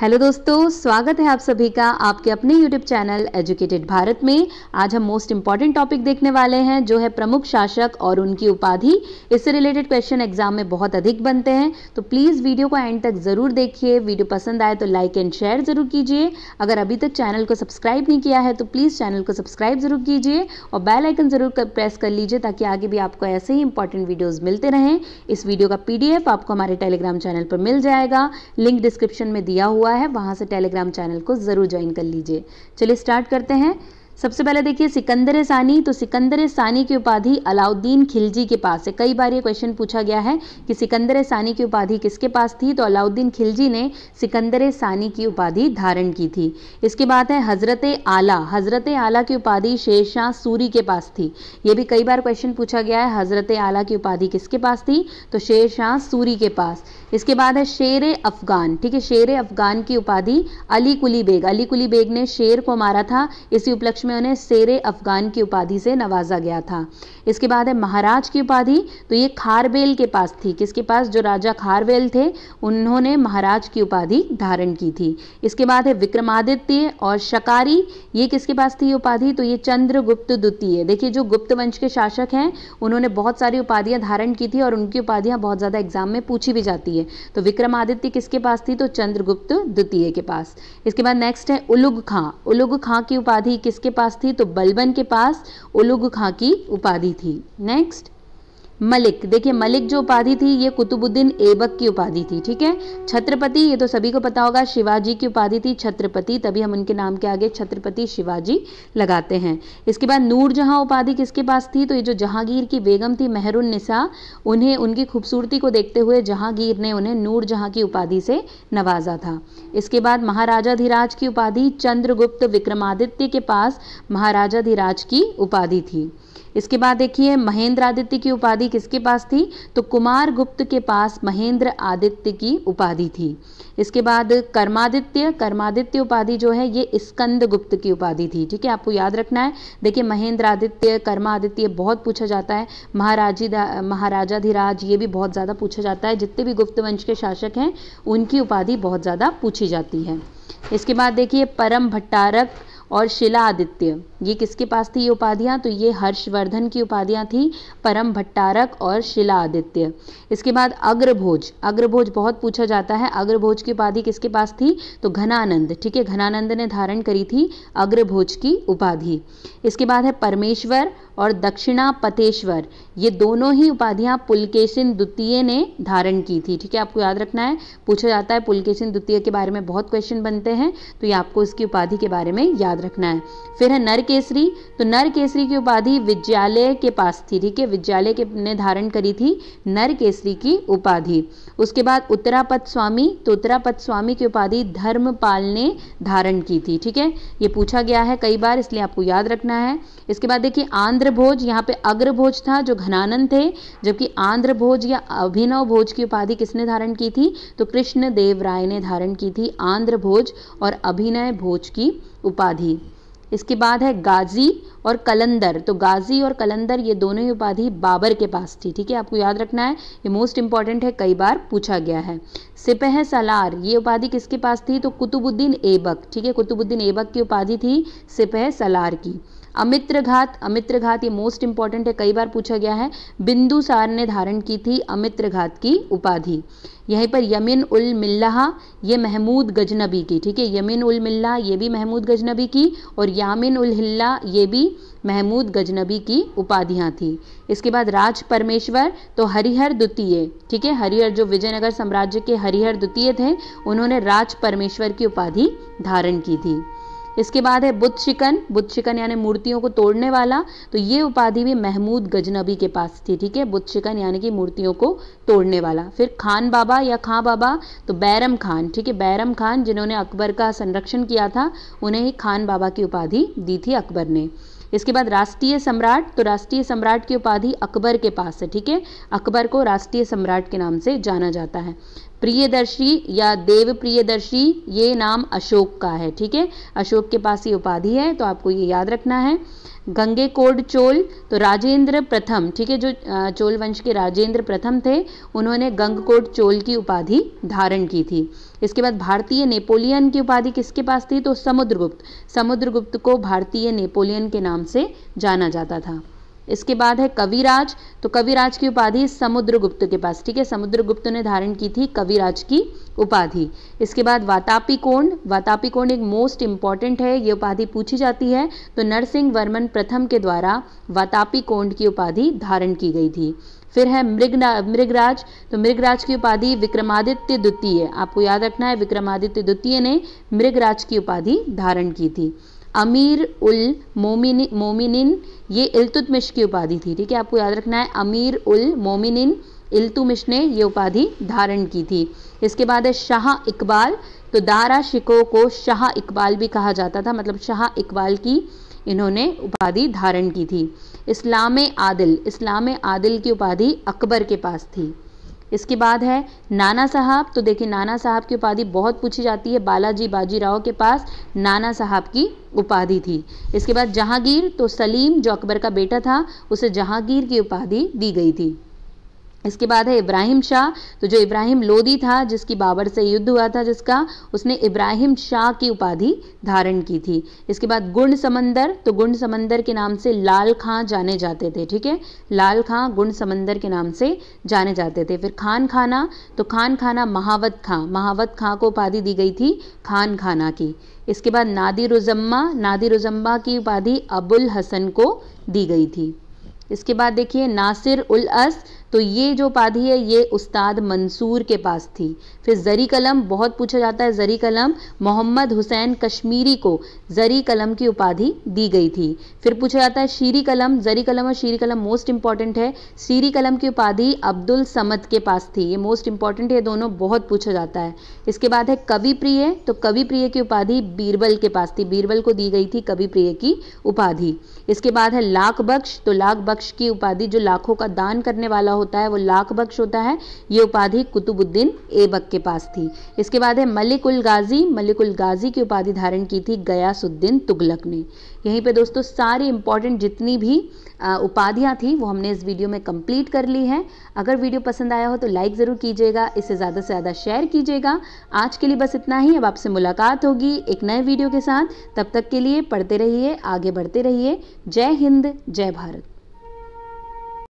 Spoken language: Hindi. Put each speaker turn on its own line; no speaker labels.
हेलो दोस्तों स्वागत है आप सभी का आपके अपने यूट्यूब चैनल एजुकेटेड भारत में आज हम मोस्ट इम्पॉर्टेंट टॉपिक देखने वाले हैं जो है प्रमुख शासक और उनकी उपाधि इससे रिलेटेड क्वेश्चन एग्जाम में बहुत अधिक बनते हैं तो प्लीज़ वीडियो को एंड तक ज़रूर देखिए वीडियो पसंद आए तो लाइक एंड शेयर ज़रूर कीजिए अगर अभी तक चैनल को सब्सक्राइब नहीं किया है तो प्लीज़ चैनल को सब्सक्राइब ज़रूर कीजिए और बेलाइकन ज़रूर प्रेस कर लीजिए ताकि आगे भी आपको ऐसे ही इंपॉर्टेंट वीडियोज़ मिलते रहें इस वीडियो का पी आपको हमारे टेलीग्राम चैनल पर मिल जाएगा लिंक डिस्क्रिप्शन में दिया हुआ हुआ है वहाँ से टेलीग्राम चैनल को ज़रूर ज्वाइन कर लीजिए चलिए स्टार्ट करते हैं सबसे पहले देखिए सिकंदर सानी तो सिकंदर सानी की उपाधि अलाउद्दीन खिलजी के पास है कई बार ये क्वेश्चन पूछा गया है कि सिकंदर सानी की उपाधि किसके पास थी तो अलाउद्दीन खिलजी ने सिकंदर सानी की उपाधि धारण की थी इसके बाद है हज़रत आला हज़रत आला की उपाधि शेरशाह सूरी के पास थी ये भी कई बार क्वेश्चन पूछा गया है हज़रत आला की उपाधि किसके पास थी तो शेरशाह सूरी के पास इसके बाद है शेर अफ़गान ठीक है शेर अफ़गान की उपाधि अली कुली बेग अली कुली बेग ने शेर को मारा था इसी उपलक्ष्य में उन्हें शेर अफ़गान की उपाधि से नवाजा गया था इसके बाद है महाराज की उपाधि तो ये खारवेल के पास थी किसके पास जो राजा खारवेल थे उन्होंने महाराज की उपाधि धारण की थी इसके बाद है विक्रमादित्य और शकारी ये किसके पास थी उपाधि तो ये चंद्रगुप्त द्वितीय देखिए जो गुप्त वंश के शासक हैं उन्होंने बहुत सारी उपाधियां धारण की थी और उनकी उपाधियां बहुत ज़्यादा एग्जाम में पूछी भी जाती है तो विक्रमादित्य किसके पास थी तो चंद्रगुप्त द्वितीय के पास इसके बाद नेक्स्ट है उलुग खां उलुग खां की उपाधि किसके पास थी तो बलबन के पास उलुग खां की उपाधि थी नेक्स्ट मलिक देखिए मलिक जो उपाधि थी ये कुतुबुद्दीन एबक की उपाधि थी ठीक है छत्रपति ये तो सभी को पता होगा शिवाजी की उपाधि थी छत्रपति तभी हम उनके नाम के आगे छत्रपति शिवाजी लगाते हैं इसके बाद नूर नूरजहाँ उपाधि किसके पास थी तो ये जो जहांगीर की बेगम थी मेहरुन निसा उन्हें उनकी खूबसूरती को देखते हुए जहांगीर ने उन्हें नूरजहाँ की उपाधि से नवाजा था इसके बाद महाराजाधिराज की उपाधि चंद्रगुप्त विक्रमादित्य के पास महाराजाधिराज की उपाधि थी इसके बाद देखिए महेंद्र आदित्य की उपाधि किसके पास थी तो कुमार गुप्त के पास महेंद्र आदित्य की उपाधि थी इसके बाद कर्मादित्य कर्मादित्य उपाधि जो है ये स्कंद गुप्त की उपाधि थी ठीक है आपको याद रखना है देखिए महेंद्र आदित्य कर्मादित्य बहुत पूछा जाता है महाराजी महाराजाधिराज ये भी बहुत ज़्यादा पूछा जाता है जितने भी गुप्त वंश के शासक हैं उनकी उपाधि बहुत ज़्यादा पूछी जाती है इसके बाद देखिए परम भट्टारक और शिला आदित्य ये किसके पास थी ये उपाधियाँ तो ये हर्षवर्धन की उपाधियाँ थी परम भट्टारक और शिला आदित्य इसके बाद अग्रभोज अग्रभोज बहुत पूछा जाता है अग्रभोज की उपाधि किसके पास थी तो घनानंद ठीक है घनानंद ने धारण करी थी अग्रभोज की उपाधि इसके बाद है परमेश्वर और दक्षिणा पतेश्वर ये दोनों ही उपाधियाँ पुलकेशिन द्वितीय ने धारण की थी ठीक है आपको याद रखना है पूछा जाता है पुलकेशिन द्वितीय के बारे में बहुत क्वेश्चन बनते हैं तो ये आपको इसकी उपाधि के बारे में याद रखना है फिर है नर नरकेसरी तो नरकेसरी की उपाधि विद्यालय के पास थी ठीक है विद्यालय के ने धारण करी थी नरकेसरी की उपाधि उसके बाद उत्तरापद स्वामी तो उत्तरापद स्वामी की उपाधि धर्मपाल ने धारण की थी ठीक है ये पूछा गया है कई बार इसलिए आपको याद रखना है इसके बाद देखिए आंध्र भोज यहाँ पे अग्र भोज था जो घनानंद थे जबकि आंध्र भोज या अभिनव भोज की उपाधि किसने धारण की थी तो कृष्ण देव राय ने धारण की थी आंध्र भोज और अभिनय भोज की उपाधि इसके बाद है गाजी और कलंदर तो गाजी और कलंदर ये दोनों ही उपाधि बाबर के पास थी ठीक है आपको याद रखना है ये मोस्ट इंपॉर्टेंट है कई बार पूछा गया है सिपह सलार ये उपाधि किसके पास थी तो कुतुबुद्दीन एबक ठीक है कुतुबुद्दीन एबक की उपाधि थी सिपह सलार की अमित्र अमित्र घात ये मोस्ट इंपॉर्टेंट है कई बार पूछा गया है बिंदुसार ने धारण की थी अमित्र घात की उपाधि यहीं पर यमिन उल मिल्ला ये महमूद गजनबी की ठीक है यमिन उल मिल्ला ये भी महमूद गजनबी की और यामिन उल हिल्ला ये भी महमूद गजनबी की उपाधियां थी इसके बाद राज परमेश्वर तो हरिहर द्वितीय ठीक है हरिहर जो विजयनगर साम्राज्य के हरिहर द्वितीय थे उन्होंने राज परमेश्वर की उपाधि धारण की थी इसके बाद है बुद्ध शिकन बुद्ध शिकन यानी मूर्तियों को तोड़ने वाला तो ये उपाधि भी महमूद गजनबी के पास थी ठीक है बुद्ध शिकन यानी कि मूर्तियों को तोड़ने वाला फिर खान बाबा या खां बाबा तो बैरम खान ठीक है बैरम खान जिन्होंने अकबर का संरक्षण किया था उन्हें ही खान बाबा की उपाधि दी थी अकबर ने इसके बाद राष्ट्रीय सम्राट तो राष्ट्रीय सम्राट की उपाधि अकबर के पास है ठीक है अकबर को राष्ट्रीय सम्राट के नाम से जाना जाता है प्रियदर्शी या देव प्रियदर्शी ये नाम अशोक का है ठीक है अशोक के पास ये उपाधि है तो आपको ये याद रखना है गंगे कोड चोल तो राजेंद्र प्रथम ठीक है जो चोल वंश के राजेंद्र प्रथम थे उन्होंने कोड चोल की उपाधि धारण की थी इसके बाद भारतीय नेपोलियन की उपाधि किसके पास थी तो समुद्रगुप्त समुद्रगुप्त को भारतीय नेपोलियन के नाम से जाना जाता था इसके बाद है कविराज तो कविराज की उपाधि समुद्रगुप्त के पास ठीक है समुद्रगुप्त ने धारण की थी कविराज की उपाधि इसके बाद वातापी कोण वातापी कोण एक मोस्ट इंपॉर्टेंट है ये उपाधि पूछी जाती है तो नरसिंह वर्मन प्रथम के द्वारा वातापी कोण की उपाधि धारण की गई थी फिर है मृगना मृगराज तो मृगराज की उपाधि विक्रमादित्य द्वितीय आपको याद रखना है विक्रमादित्य द्वितीय ने मृगराज की उपाधि धारण की थी अमीर उल मोमिन मोमिन ये इल्तुतमिश की उपाधि थी ठीक है आपको याद रखना है अमीर उल मोमिन इल्तुमिश ने ये उपाधि धारण की थी इसके बाद है शाह इकबाल तो दारा शिको को शाह इकबाल भी कहा जाता था मतलब शाह इकबाल की इन्होंने उपाधि धारण की थी इस्लाम आदिल इस्लाम आदिल की उपाधि अकबर के पास थी इसके बाद है नाना साहब तो देखिए नाना साहब की उपाधि बहुत पूछी जाती है बालाजी बाजीराव के पास नाना साहब की उपाधि थी इसके बाद जहांगीर तो सलीम जो अकबर का बेटा था उसे जहांगीर की उपाधि दी गई थी इसके बाद है इब्राहिम शाह तो जो इब्राहिम लोदी था जिसकी बाबर से युद्ध हुआ था जिसका उसने इब्राहिम शाह की उपाधि धारण की थी इसके बाद गुण समंदर तो गुण समंदर के नाम से लाल खां जाने जाते थे ठीक है लाल खां गुण समंदर के नाम से जाने जाते थे फिर खान खाना तो खान खाना महावत खां महावत खां को उपाधि दी गई थी खान खाना की इसके बाद नादिर नादिरुजम्मा की उपाधि अबुल हसन को दी गई थी इसके बाद देखिए नासिर उल अस तो ये जो उपाधि है ये उस्ताद मंसूर के पास थी फिर जरी कलम बहुत पूछा जाता है जरी कलम मोहम्मद हुसैन कश्मीरी को जरी कलम की उपाधि दी गई थी फिर पूछा जाता है शीरी कलम जरी कलम और शीरी कलम मोस्ट इंपॉर्टेंट है शीरी कलम की उपाधि अब्दुल समद के पास थी ये मोस्ट इंपॉर्टेंट है दोनों बहुत पूछा जाता है इसके बाद है कवि प्रिय तो कवि प्रिय की उपाधि बीरबल के पास थी बीरबल को दी गई थी कवि प्रिय की उपाधि इसके बाद है लाख बख्श तो लाख बख्श की उपाधि जो लाखों का दान करने वाला होता है वो लाख बख्श होता है ये उपाधि कुतुबुद्दीन ऐबक के पास थी इसके बाद है मलिक उल गाजी मलिक उल गाजी की उपाधि धारण की थी गयासुद्दीन तुगलक ने यहीं पे दोस्तों सारी इंपॉर्टेंट जितनी भी उपाधियाँ थी वो हमने इस वीडियो में कंप्लीट कर ली हैं अगर वीडियो पसंद आया हो तो लाइक ज़रूर कीजिएगा इसे ज़्यादा से ज़्यादा शेयर कीजिएगा आज के लिए बस इतना ही अब आपसे मुलाकात होगी एक नए वीडियो के साथ तब तक के लिए पढ़ते रहिए आगे बढ़ते रहिए जय हिंद जय भारत